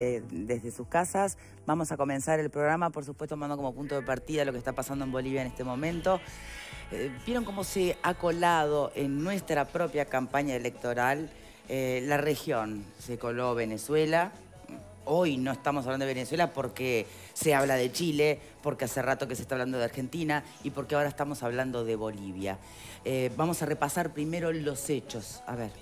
Eh, desde sus casas. Vamos a comenzar el programa, por supuesto, tomando como punto de partida lo que está pasando en Bolivia en este momento. Eh, Vieron cómo se ha colado en nuestra propia campaña electoral eh, la región. Se coló Venezuela. Hoy no estamos hablando de Venezuela porque se habla de Chile, porque hace rato que se está hablando de Argentina y porque ahora estamos hablando de Bolivia. vamos a repasar primero los hechos. A ver.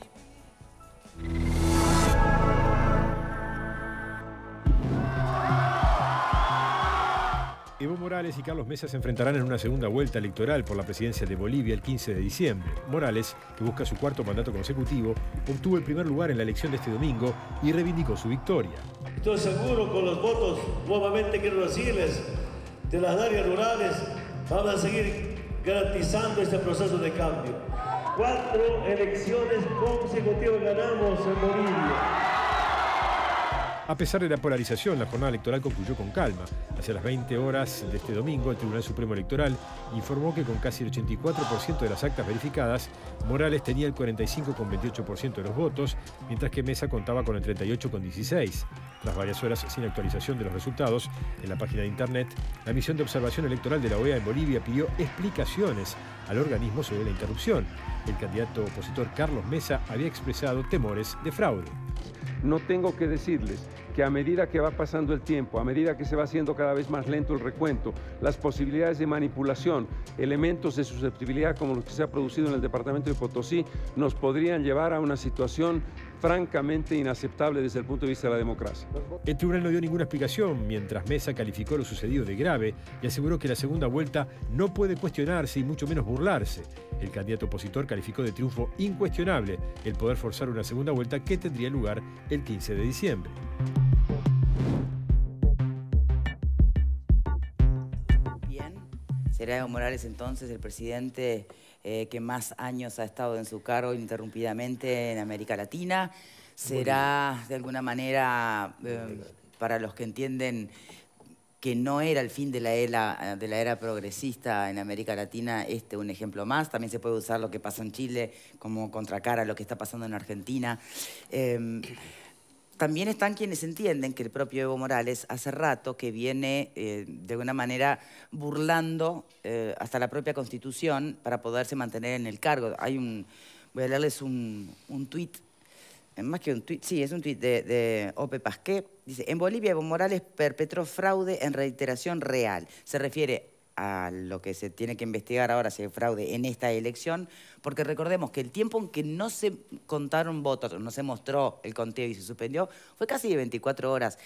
Evo Morales y Carlos Mesa se enfrentarán en una segunda vuelta electoral por la presidencia de Bolivia el 15 de diciembre. Morales, que busca su cuarto mandato consecutivo, obtuvo el primer lugar en la elección de este domingo y reivindicó su victoria. Estoy seguro con los votos, nuevamente quiero decirles, de las áreas rurales, van a seguir garantizando este proceso de cambio. Cuatro elecciones consecutivas ganamos en Bolivia. A pesar de la polarización, la jornada electoral concluyó con calma. Hacia las 20 horas de este domingo, el Tribunal Supremo Electoral informó que con casi el 84% de las actas verificadas, Morales tenía el 45,28% de los votos, mientras que Mesa contaba con el 38,16%. Tras varias horas sin actualización de los resultados, en la página de Internet, la misión de observación electoral de la OEA en Bolivia pidió explicaciones al organismo sobre la interrupción. El candidato opositor Carlos Mesa había expresado temores de fraude. No tengo que decirles que a medida que va pasando el tiempo, a medida que se va haciendo cada vez más lento el recuento, las posibilidades de manipulación, elementos de susceptibilidad como los que se ha producido en el departamento de Potosí, nos podrían llevar a una situación francamente inaceptable desde el punto de vista de la democracia. El tribunal no dio ninguna explicación, mientras Mesa calificó lo sucedido de grave y aseguró que la segunda vuelta no puede cuestionarse y mucho menos burlarse. El candidato opositor calificó de triunfo incuestionable el poder forzar una segunda vuelta que tendría lugar el 15 de diciembre. Bien, será Evo Morales entonces el presidente eh, que más años ha estado en su cargo interrumpidamente en América Latina. Será de alguna manera, eh, para los que entienden que no era el fin de la, era, eh, de la era progresista en América Latina, este un ejemplo más. También se puede usar lo que pasa en Chile como contracara a lo que está pasando en Argentina. Em, también están quienes entienden que el propio Evo Morales hace rato que viene eh, de una manera burlando eh, hasta la propia Constitución para poderse mantener en el cargo. Hay un, voy a leerles un, un tuit, eh, más que un tuit, sí, es un tuit de, de Ope Pasqué. Dice, en Bolivia Evo Morales perpetró fraude en reiteración real. Se refiere a lo que se tiene que investigar ahora si hay fraude en esta elección, porque recordemos que el tiempo en que no se contaron votos, no se mostró el conteo y se suspendió, fue casi de 24 horas.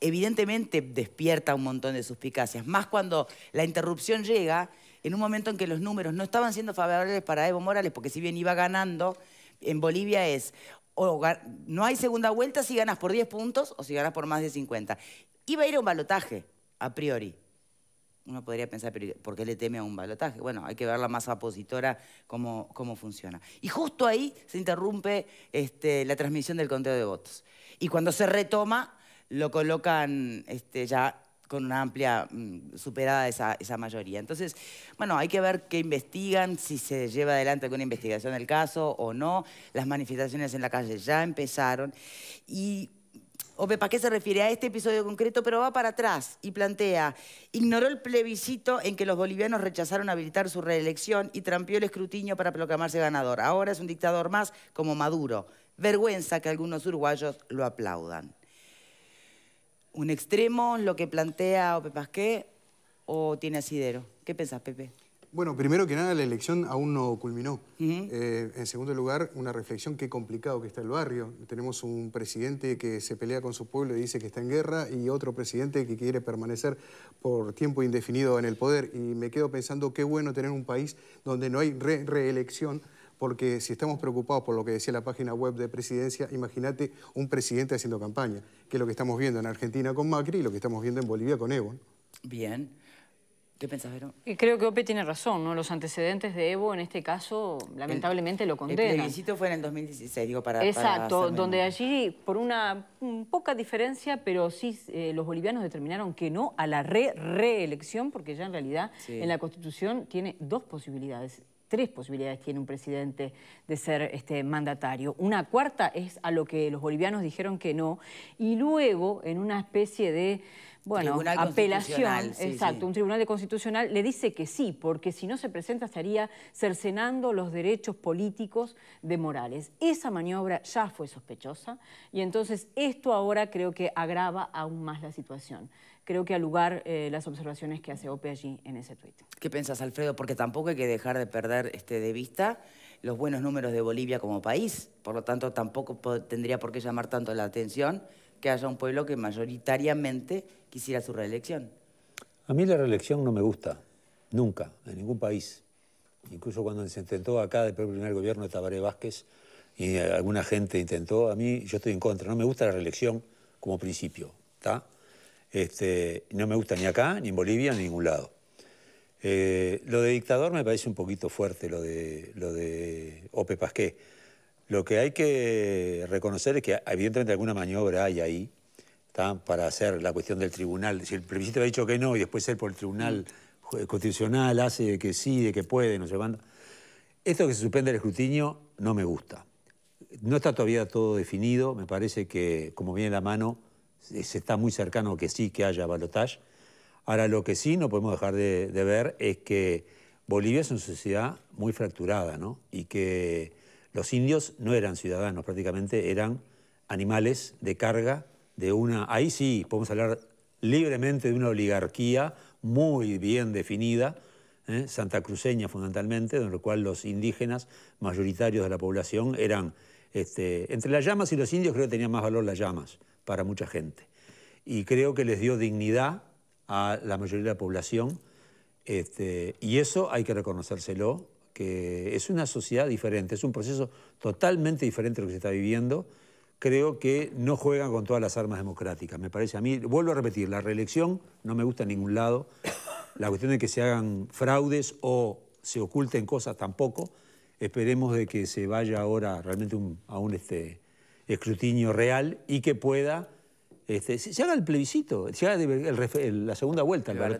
Evidentemente despierta un montón de suspicacias, más cuando la interrupción llega en un momento en que los números no estaban siendo favorables para Evo Morales, porque si bien iba ganando, en Bolivia es no hay segunda vuelta si ganas por 10 puntos o si ganas por más de 50. Iba a ir a un balotaje, a priori uno podría pensar, pero ¿por qué le teme a un balotaje? Bueno, hay que ver la masa opositora, cómo, cómo funciona. Y justo ahí se interrumpe este, la transmisión del conteo de votos. Y cuando se retoma, lo colocan este, ya con una amplia mm, superada esa, esa, mayoría. Entonces, bueno, hay que ver qué investigan, si se lleva adelante alguna investigación del caso o no. Las manifestaciones en la calle ya empezaron. Y Ope, se refiere a este episodio concreto? Pero va para atrás y plantea, ignoró el plebiscito en que los bolivianos rechazaron habilitar su reelección y trampió el escrutinio para proclamarse ganador. Ahora es un dictador más como Maduro. Vergüenza que algunos uruguayos lo aplaudan. Un extremo, lo que plantea Ope Pasqué, o tiene asidero. ¿Qué pensás, Pepe? Bueno, primero que nada, la elección aún no culminó. Eh, en segundo lugar, una reflexión qué complicado que está el barrio. Tenemos un presidente que se pelea con su pueblo y dice que está en guerra y otro presidente que quiere permanecer por tiempo indefinido en el poder. Y me quedo pensando qué bueno tener un país donde no hay reelección porque si estamos preocupados por lo que decía la página web de presidencia, imagínate un presidente haciendo campaña, que es lo que estamos viendo en Argentina con Macri y lo que estamos viendo en Bolivia con Evo. Bien. ¿Qué pensás, Vero? creo que Ope tiene razón, ¿no? Los antecedentes de Evo en este caso, lamentablemente, lo condenan. El plebiscito fue en el 2016, digo, para... Exacto, donde allí, por una poca diferencia, pero sí eh, los bolivianos determinaron que no a la re reelección, porque ya en realidad en la Constitución tiene dos posibilidades tres posibilidades tiene un presidente de ser este, mandatario. Una cuarta es a lo que los bolivianos dijeron que no. Y luego, en una especie de bueno, apelación, exacto, un tribunal de constitucional le dice que sí, porque si no se presenta estaría cercenando los derechos políticos de Morales. Esa maniobra ya fue sospechosa y entonces esto ahora creo que agrava aún más la situación. Creo que al lugar eh, las observaciones que hace OPE allí en ese tuit. ¿Qué piensas, Alfredo? Porque tampoco hay que dejar de perder este, de vista los buenos números de Bolivia como país, por lo tanto tampoco tendría por qué llamar tanto la atención que haya un pueblo que mayoritariamente quisiera su reelección. A mí la reelección no me gusta, nunca, en ningún país. Incluso cuando se intentó acá del primer gobierno de Tabaré Vázquez y alguna gente intentó, a mí yo estoy en contra, no me gusta la reelección como principio, ¿está? Este, no me gusta ni acá, ni en Bolivia, ni en ningún lado. Eh, lo de dictador me parece un poquito fuerte, lo de, lo de Ope Pasqué. Lo que hay que reconocer es que evidentemente alguna maniobra hay ahí para hacer la cuestión del tribunal. Si el plebiscito ha dicho que no y después ser por el tribunal constitucional hace de que sí, de que puede, no se manda. Esto que se suspende el escrutinio no me gusta. No está todavía todo definido, me parece que como viene la mano se está muy cercano que sí que haya balotaje. Ahora lo que sí no podemos dejar de, de ver es que Bolivia es una sociedad muy fracturada, ¿no? Y que los indios no eran ciudadanos prácticamente, eran animales de carga de una... Ahí sí, podemos hablar libremente de una oligarquía muy bien definida, Santa ¿eh? santacruceña fundamentalmente, en lo cual los indígenas mayoritarios de la población eran... Este, entre las llamas y los indios creo que tenían más valor las llamas para mucha gente. Y creo que les dio dignidad a la mayoría de la población. Este, y eso hay que reconocérselo que es una sociedad diferente, es un proceso totalmente diferente de lo que se está viviendo. Creo que no juegan con todas las armas democráticas, me parece. A mí, vuelvo a repetir, la reelección no me gusta en ningún lado. La cuestión de que se hagan fraudes o se oculten cosas tampoco. Esperemos de que se vaya ahora realmente a un este, escrutinio real y que pueda... Este, se, haga el plebiscito, se haga la segunda vuelta, el, el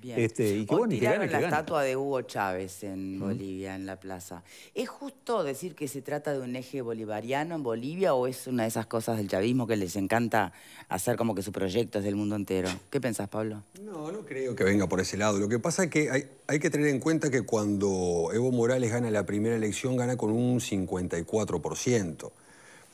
Bien. Este, y la estatua de Hugo Chávez en Bolivia, en la plaza. ¿Es justo decir que se trata de un eje bolivariano en Bolivia o es una de esas cosas del chavismo que les encanta hacer como que su proyecto es del mundo entero? ¿Qué pensás, Pablo? No, no creo que venga por ese lado. Lo que pasa es que hay, hay que tener en cuenta que cuando Evo Morales gana la primera elección, gana con un 54%.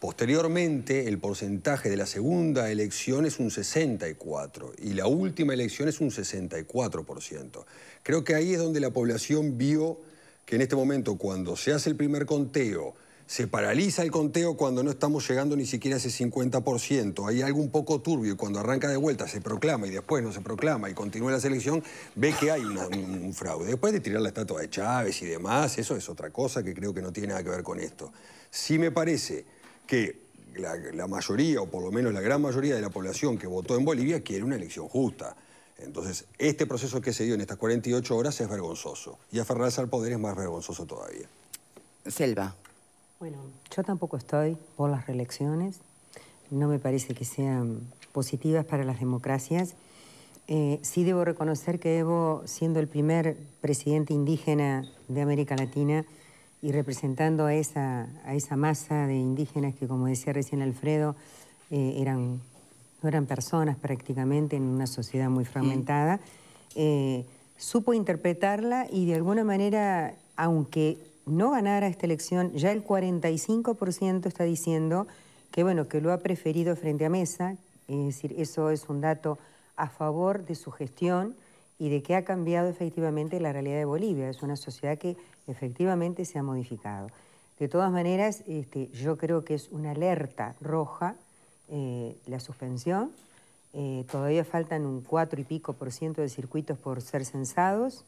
Posteriormente, el porcentaje de la segunda elección es un 64% y la última elección es un 64%. Creo que ahí es donde la población vio que en este momento, cuando se hace el primer conteo, se paraliza el conteo cuando no estamos llegando ni siquiera a ese 50%. Hay algo un poco turbio y cuando arranca de vuelta se proclama y después no se proclama y continúa la selección, ve que hay un, fraude. Después de tirar la estatua de Chávez y demás, eso es otra cosa que creo que no tiene nada que ver con esto. Sí me parece que la, mayoría, o por lo menos la gran mayoría de la población que votó en Bolivia, quiere una elección justa. Entonces, este proceso que se dio en estas 48 horas es vergonzoso. Y aferrarse al poder es más vergonzoso todavía. Selva. Bueno, yo tampoco estoy por las reelecciones. No me parece que sean positivas para las democracias. Eh, sí debo reconocer que Evo, siendo el primer presidente indígena de América Latina, y representando a esa, a esa masa de indígenas que, como decía recién Alfredo, eh, eran, no eran personas prácticamente en una sociedad muy mm. fragmentada, eh, supo interpretarla y de alguna manera, aunque no ganara esta elección, ya el 45% está diciendo que, bueno, que lo ha preferido frente a Mesa, es decir, eso es un dato a favor de su gestión, y de qué ha cambiado efectivamente la realidad de Bolivia. Es una sociedad que efectivamente se ha modificado. De todas maneras, este, yo creo que es una alerta roja eh, la suspensión. Eh, todavía faltan un 4 y pico por ciento de circuitos por ser censados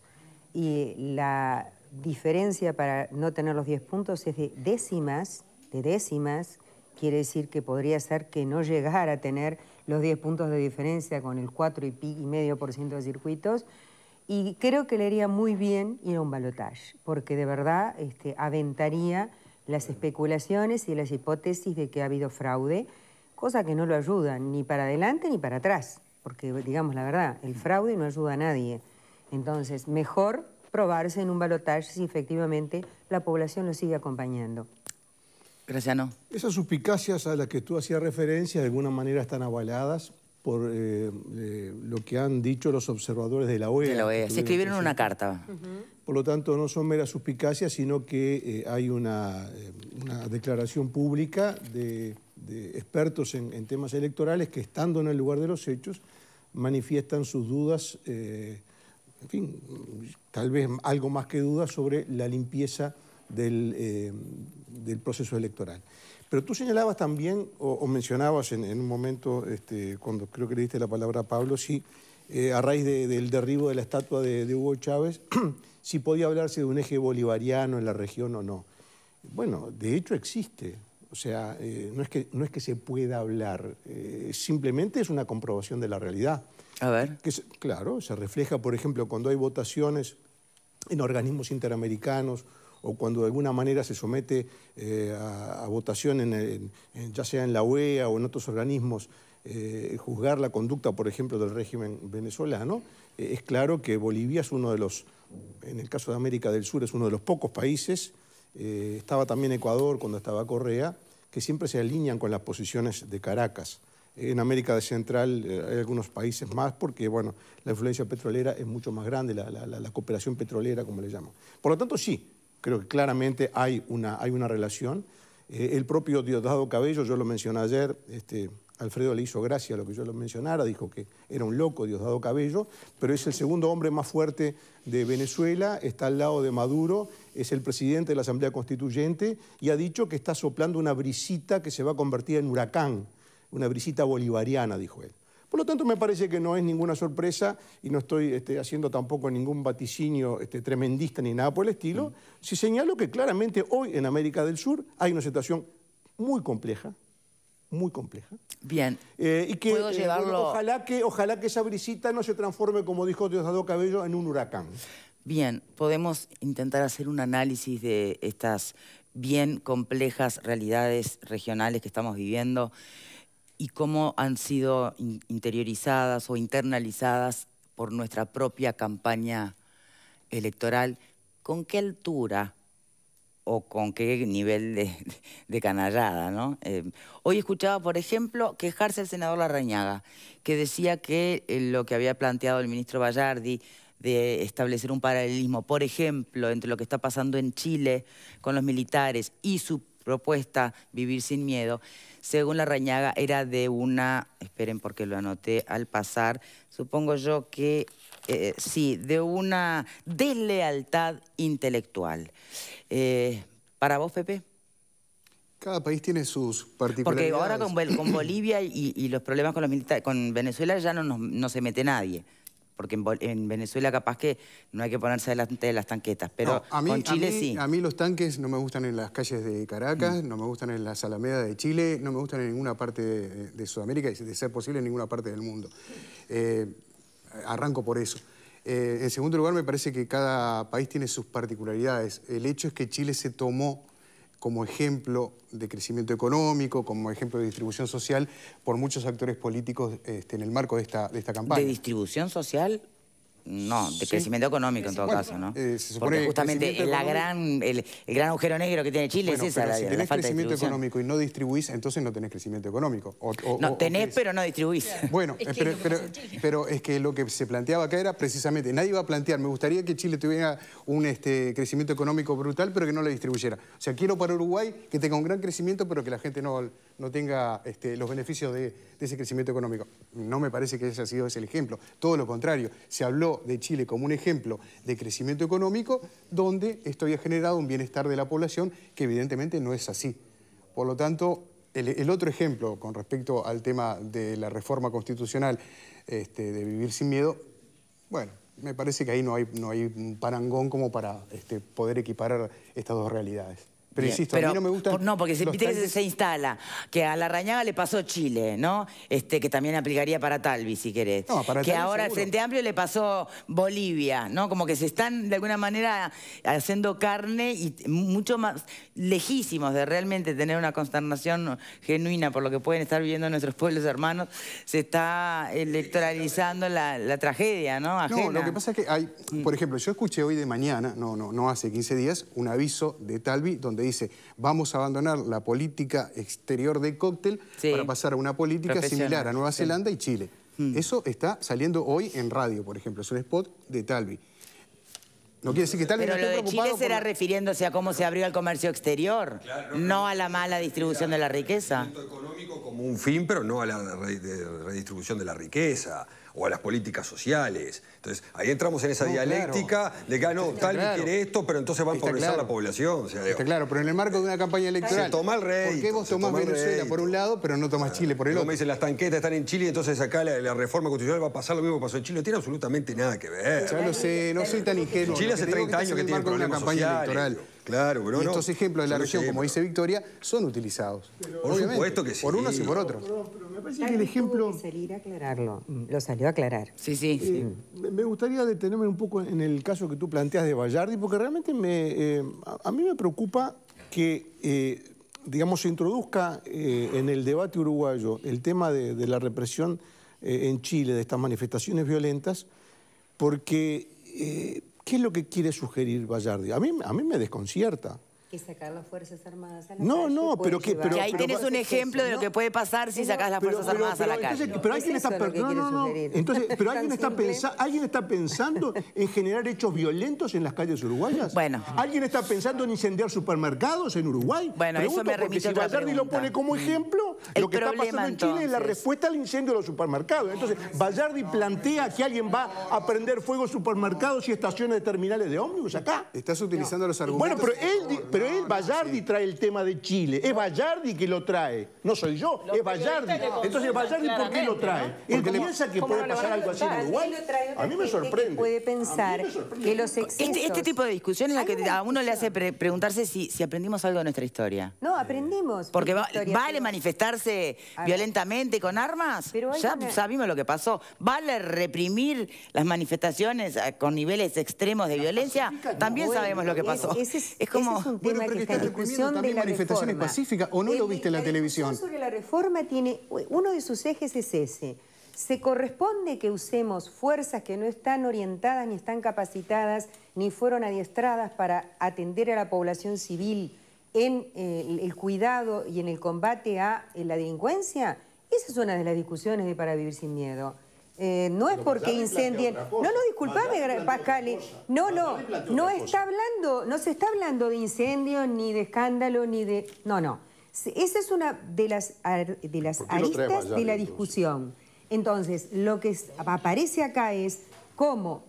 y la diferencia para no tener los 10 puntos es de décimas, de décimas, quiere decir que podría ser que no llegara a tener los 10 puntos de diferencia con el 4 y, medio por ciento de circuitos. Y creo que le haría muy bien ir a un balotage, porque de verdad este, aventaría las especulaciones y las hipótesis de que ha habido fraude, cosa que no lo ayuda ni para adelante ni para atrás, porque digamos la verdad, el fraude no ayuda a nadie. Entonces, mejor probarse en un balotage si efectivamente la población lo sigue acompañando. Graciano. Esas suspicacias a las que tú hacías referencia de alguna manera están avaladas por eh, eh, lo que han dicho los observadores de la OEA. E Se escribieron una carta. Por lo tanto, no son meras suspicacias, sino que eh, hay una, declaración pública de, expertos en, en, temas electorales que, estando en el lugar de los hechos, manifiestan sus dudas, en fin, tal vez algo más que dudas sobre la limpieza eh, del, proceso electoral. Pero tú señalabas también, o, mencionabas en, un momento, este, cuando creo que le diste la palabra a Pablo, si eh, a raíz del derribo de la estatua de, Hugo Chávez, si podía hablarse de un eje bolivariano en la región o no. Bueno, de hecho existe. O sea, eh, no, es que, no es que se pueda hablar, simplemente es una comprobación de la realidad. A ver. Que claro, se refleja, por ejemplo, cuando hay votaciones en organismos interamericanos o cuando de alguna manera se somete eh, a, votación, ya sea en la OEA o en otros organismos, eh, juzgar la conducta, por ejemplo, del régimen venezolano, eh, es claro que Bolivia es uno de los, en el caso de América del Sur, es uno de los pocos países, estaba también Ecuador cuando estaba Correa, que siempre se alinean con las posiciones de Caracas. En América Central hay algunos países más porque, bueno, la influencia petrolera es mucho más grande, la, cooperación petrolera, como le llamo. Por lo tanto, sí, Creo que claramente hay una, hay una relación. Eh, el propio Diosdado Cabello, yo lo mencioné ayer, este, Alfredo le hizo gracia a lo que yo lo mencionara, dijo que era un loco Diosdado Cabello, pero es el segundo hombre más fuerte de Venezuela, está al lado de Maduro, es el presidente de la Asamblea Constituyente y ha dicho que está soplando una brisita que se va a convertir en huracán, una brisita bolivariana, dijo él. Por lo tanto, me parece que no es ninguna sorpresa y no estoy este, haciendo tampoco ningún vaticinio este, tremendista ni nada por el estilo, mm. si señalo que claramente hoy en América del Sur hay una situación muy compleja, muy compleja. Bien. Eh, y que eh, ojalá que ojalá que esa brisita no se transforme, como dijo Diosdado Cabello, en un huracán. Bien, podemos intentar hacer un análisis de estas bien complejas realidades regionales que estamos viviendo y cómo han sido interiorizadas o internalizadas por nuestra propia campaña electoral, ¿con qué altura o con qué nivel de, canallada, ¿no? Eh, hoy escuchaba, por ejemplo, quejarse el senador Larrañaga, que decía que eh, lo que había planteado el ministro Vallardi de establecer un paralelismo, por ejemplo, entre lo que está pasando en Chile con los militares y su propuesta Vivir sin Miedo, según la Rañaga, era de una, esperen porque lo anoté al pasar, supongo yo que eh, sí, de una deslealtad intelectual. Eh, ¿Para vos, Pepe? Cada país tiene sus particularidades. Porque ahora con, Bolivia y, los problemas con, con Venezuela ya no se mete nadie. Porque en, Venezuela capaz que no hay que ponerse delante de las tanquetas, pero con Chile sí. A mí los tanques no me gustan en las calles de Caracas, mm. no me gustan en las Alameda de Chile, no me gustan en ninguna parte de, Sudamérica y de ser posible en ninguna parte del mundo. Eh, arranco por eso. Eh, en segundo lugar, me parece que cada país tiene sus particularidades. El hecho es que Chile se tomó como ejemplo de crecimiento económico, como ejemplo de distribución social por muchos actores políticos este, en el marco de esta, de esta campaña. ¿De distribución social? no, de crecimiento económico en todo caso, ¿no? Eh, Porque justamente la gran, el, gran agujero negro que tiene Chile es esa, la, si tenés crecimiento económico y no distribuís, entonces no tenés crecimiento económico. no, tenés, pero no distribuís. Bueno, pero, es que lo que se planteaba acá era precisamente, nadie iba a plantear, me gustaría que Chile tuviera un este, crecimiento económico brutal, pero que no lo distribuyera. O sea, quiero para Uruguay que tenga un gran crecimiento, pero que la gente no, no tenga este, los beneficios de, ese crecimiento económico. No me parece que haya sido ese el ejemplo. Todo lo contrario, se habló de Chile como un ejemplo de crecimiento económico, donde esto había generado un bienestar de la población que evidentemente no es así. Por lo tanto, el, otro ejemplo con respecto al tema de la reforma constitucional este, de vivir sin miedo, bueno, me parece que ahí no hay, un parangón como para este, poder equiparar estas dos realidades. Pero insisto, a mí no me gusta. No, porque se, se, instala. Que a la Rañaga le pasó Chile, ¿no? Este, que también aplicaría para Talvi, si querés. No, para que ahora al Frente Amplio le pasó Bolivia, ¿no? Como que se están, de alguna manera, haciendo carne y mucho más lejísimos de realmente tener una consternación genuina por lo que pueden estar viviendo nuestros pueblos hermanos. Se está electoralizando la, tragedia, ¿no? No, lo que pasa es que hay, mm. por ejemplo, yo escuché hoy de mañana, no, no, no hace 15 días, un aviso de Talvi donde dice, vamos a abandonar la política exterior de cóctel para pasar a una política similar a Nueva Zelanda y Chile. Hmm. Eso está saliendo hoy en radio, por ejemplo. Es un spot de Talvi. No quiere decir que Pero lo de Chile será refiriéndose a cómo se abrió el comercio exterior, no, a la mala distribución de la riqueza. El económico como un fin, pero no a la redistribución de la riqueza o a las políticas sociales. Entonces, ahí entramos en esa dialéctica de que, ah, no, tal vez quiere esto, pero entonces va a empobrecer la población. claro, pero en el marco de una campaña electoral. ¿Por qué vos tomás Venezuela por un lado, pero no tomás Chile por el otro? me dicen, las tanquetas están en Chile, entonces acá la, reforma constitucional va a pasar lo mismo que pasó en Chile. No tiene absolutamente nada que ver. Yo sé, no soy tan ingenuo. Chile hace 30 años que tiene una campaña electoral. Claro, pero estos ejemplos de la región, como dice Victoria, son utilizados. por supuesto que sí. Por unos y por otros el ejemplo... Mm, lo salió a aclarar. Sí, sí, eh, sí. Me gustaría detenerme un poco en el caso que tú planteas de Vallardi, porque realmente eh, a, mí me preocupa que, eh, digamos, se introduzca en el debate uruguayo el tema de, la represión en Chile, de estas manifestaciones violentas, porque... ¿Qué es lo que quiere sugerir Vallardi? A mí, a mí me desconcierta sacar las Fuerzas Armadas a la No, calle, no, pues, pero que... ahí tienes un ejemplo de lo que puede pasar si sacas las Fuerzas Armadas a la calle. pero alguien está... No, no, no. pero alguien está, pensando en generar hechos violentos en las calles uruguayas. Bueno. ¿Alguien está pensando en incendiar supermercados en Uruguay? Bueno, eso me remite a si Vallardi lo pone como mm. ejemplo, lo que está pasando en Chile es la respuesta al incendio de los supermercados. Entonces, Vallardi plantea que alguien va a prender fuego a supermercados y estaciones de terminales de ómnibus acá. Estás utilizando los argumentos. Bueno, pero él, pero trae el tema de Chile. Es Vallardi que lo trae. No soy yo, es Vallardi. Entonces, Vallardi, ¿por qué lo trae? Él piensa que puede pasar algo así en Uruguay. A mí me sorprende. Puede pensar que los Este, este tipo de discusión es la que a uno le hace preguntarse si, si aprendimos algo de nuestra historia. No, aprendimos. Porque vale manifestarse violentamente con armas. Ya sabemos lo que pasó. ¿Vale reprimir las manifestaciones eh, con niveles extremos de violencia? También sabemos lo que pasó. Es como ¿Tiene que está manifestaciones pacíficas o no lo viste en la, televisión. que la reforma tiene uno de sus ejes es ese. ¿Se corresponde que usemos fuerzas que no están orientadas, ni están capacitadas, ni fueron adiestradas para atender a la población civil en eh, el cuidado y en el combate a eh, la delincuencia? Esa es una de las discusiones de Para Vivir Sin Miedo. Eh, no es porque incendien. No, no, disculpame, Pascali. No, no, no está hablando, no se está hablando de incendio, ni de escándalo, ni de. No, no. Esa es una de las, de las aristas de la discusión. Entonces, lo que aparece acá es cómo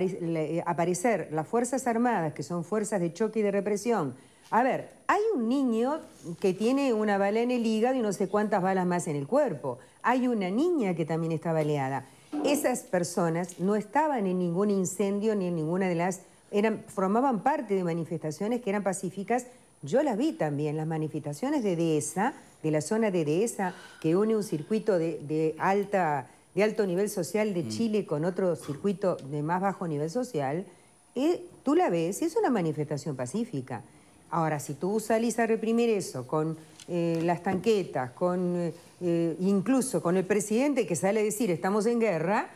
eh, aparecer las Fuerzas Armadas, que son fuerzas de choque y de represión. A ver, hay un niño que tiene una bala en el hígado y no sé cuántas balas más en el cuerpo hay una niña que también está baleada. Esas personas no estaban en ningún incendio ni en ninguna de las... Eran, formaban parte de manifestaciones que eran pacíficas. Yo las vi también, las manifestaciones de Dehesa, de la zona de Dehesa, que une un circuito de, alta, de alto nivel social de mm. Chile con otro circuito de más bajo nivel social. Y eh, tú la ves, y es una manifestación pacífica. Ahora, si tú salís a reprimir eso con eh, las tanquetas, con, eh, eh, incluso con el presidente que sale a decir estamos en guerra,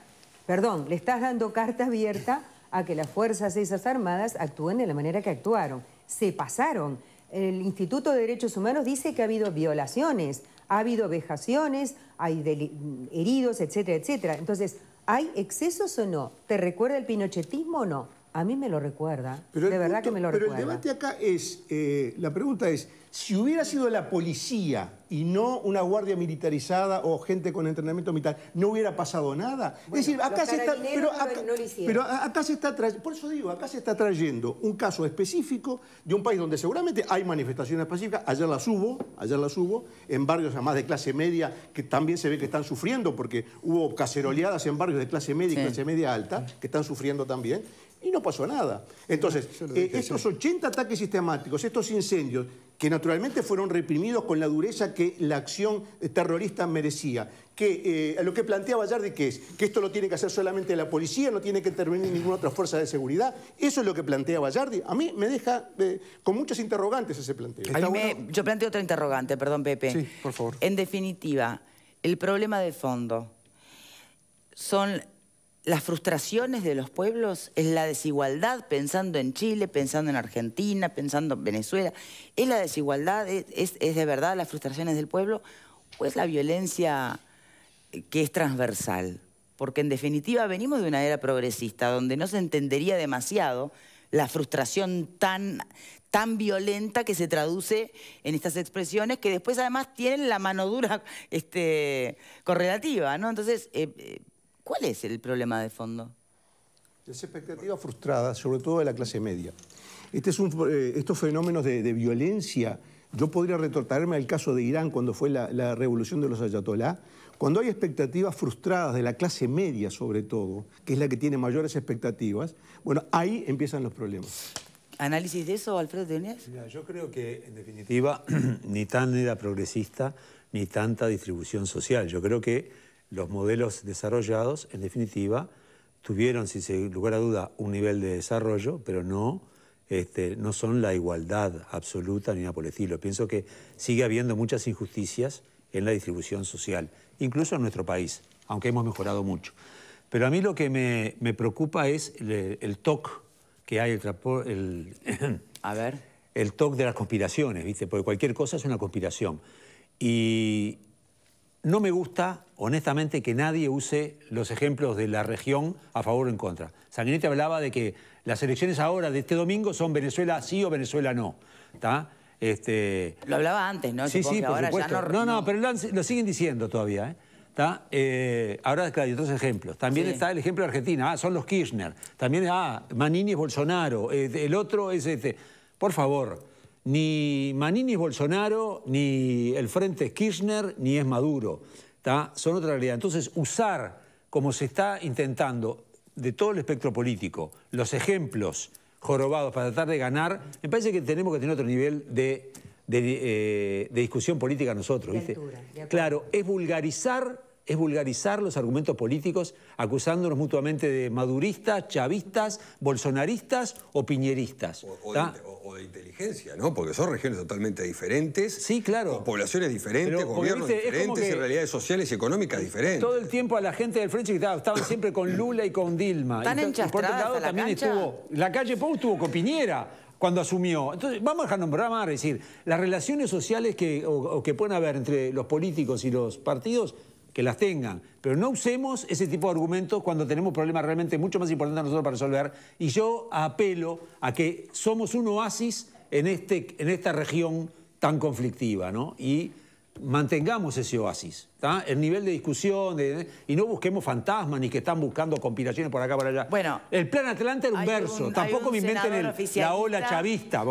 perdón, le estás dando carta abierta a que las fuerzas esas armadas actúen de la manera que actuaron. Se pasaron. El Instituto de Derechos Humanos dice que ha habido violaciones, ha habido vejaciones, hay heridos, etcétera, etcétera. Entonces, ¿hay excesos o no? ¿Te recuerda el pinochetismo o no? A mí me lo recuerda, pero de verdad que me lo recuerda. Pero el debate acá es, eh, la pregunta es, si hubiera sido la policía y no una guardia militarizada o gente con entrenamiento militar, ¿no hubiera pasado nada? es decir, acá se está... Pero acá, se está trayendo, por eso digo, acá se está trayendo un caso específico de un país donde seguramente hay manifestaciones pacíficas, ayer las hubo, ayer las hubo, en barrios además de clase media que también se ve que están sufriendo porque hubo caceroleadas en barrios de clase media y clase media alta que están sufriendo también y no pasó nada. Entonces, esos eh, estos 80 ataques sistemáticos, estos incendios, que naturalmente fueron reprimidos con la dureza que la acción eh, terrorista merecía. Que eh, lo que plantea Vallardi que es que esto lo tiene que hacer solamente la policía, no tiene que intervenir ninguna otra fuerza de seguridad. Eso es lo que plantea Vallardi. A mí me deja con muchas interrogantes ese planteo. yo planteo otra interrogante, perdón Pepe. Sí, por favor. En definitiva, el problema de fondo son las frustraciones de los pueblos es la desigualdad, pensando en Chile, pensando en Argentina, pensando en Venezuela, es la desigualdad, es, de verdad las frustraciones del pueblo o es la violencia eh, que es transversal. Porque en definitiva venimos de una era progresista donde no se entendería demasiado la frustración tan, tan violenta que se traduce en estas expresiones que después además tienen la mano dura este, correlativa, ¿no? Entonces, eh, eh, ¿Cuál es el problema de fondo? Las expectativas frustradas, sobre todo de la clase media. Este eh, estos fenómenos de, violencia, yo podría retortarme al caso de Irán cuando fue la, revolución de los ayatolá, cuando hay expectativas frustradas de la clase media sobre todo, que es la que tiene mayores expectativas, bueno, ahí empiezan los problemas. ¿Análisis de eso, Alfredo Tenías? yo creo que, en definitiva, ni tan era progresista, ni tanta distribución social. Yo creo que los modelos desarrollados, en definitiva, tuvieron, sin lugar a duda, un nivel de desarrollo, pero no, este, no son la igualdad absoluta ni nada por el estilo. Pienso que sigue habiendo muchas injusticias en la distribución social, incluso en nuestro país, aunque hemos mejorado mucho. Pero a mí lo que me, preocupa es el, el, TOC que hay, el, el, a ver. el TOC de las conspiraciones, ¿viste? porque cualquier cosa es una conspiración. Y, no me gusta, honestamente, que nadie use los ejemplos de la región a favor o en contra. Sanguinetti hablaba de que las elecciones ahora de este domingo son Venezuela sí o Venezuela no. Este... Lo hablaba antes, ¿no? Sí, sí, ahora no... no... pero lo, siguen diciendo todavía. ¿eh? eh ahora, hay otros ejemplos. También está el ejemplo de Argentina. Ah, son los Kirchner. También, ah, Manini es Bolsonaro. Eh, el otro es este. Por favor ni Manini es Bolsonaro, ni el Frente es Kirchner, ni es Maduro. Son otra realidad. Entonces, usar, como se está intentando, de todo el espectro político, los ejemplos jorobados para tratar de ganar, me parece que tenemos que tener otro nivel de, eh, discusión política nosotros. claro, es vulgarizar es vulgarizar los argumentos políticos acusándonos mutuamente de maduristas, chavistas, bolsonaristas o piñeristas. O, de, inteligencia, ¿no? Porque son regiones totalmente diferentes. Sí, claro. Con poblaciones diferentes, gobiernos diferentes y realidades sociales y económicas diferentes. Todo el tiempo a la gente del Frente estaba, estaban siempre con Lula y con Dilma. Están y, por otro también estuvo. La calle Pou estuvo con Piñera cuando asumió. Entonces, vamos a dejar nombrar, es decir, las relaciones sociales que, que pueden haber entre los políticos y los partidos que las tengan. Pero no usemos ese tipo de argumentos cuando tenemos problemas realmente mucho más importantes nosotros para resolver. Y yo apelo a que somos un oasis en, este, en esta región tan conflictiva, ¿no? Y mantengamos ese oasis el nivel de discusión, y no busquemos fantasmas ni que están buscando conspiraciones por acá, por allá. Bueno, el plan Atlanta era un verso, tampoco me inventen la ola chavista,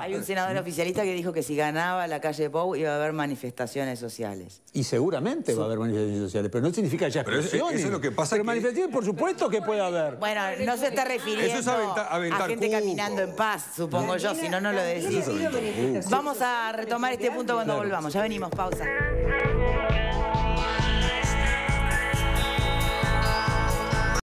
Hay un senador oficialista que dijo que si ganaba la calle Pou iba a haber manifestaciones sociales. Y seguramente va a haber manifestaciones sociales, pero no significa ya pero eso es lo que pasa. Pero manifestaciones por supuesto que puede haber. Bueno, no se está refiriendo a gente caminando en paz, supongo yo, si no, no lo decís. Vamos a retomar este punto cuando volvamos. Ya venimos, pausa.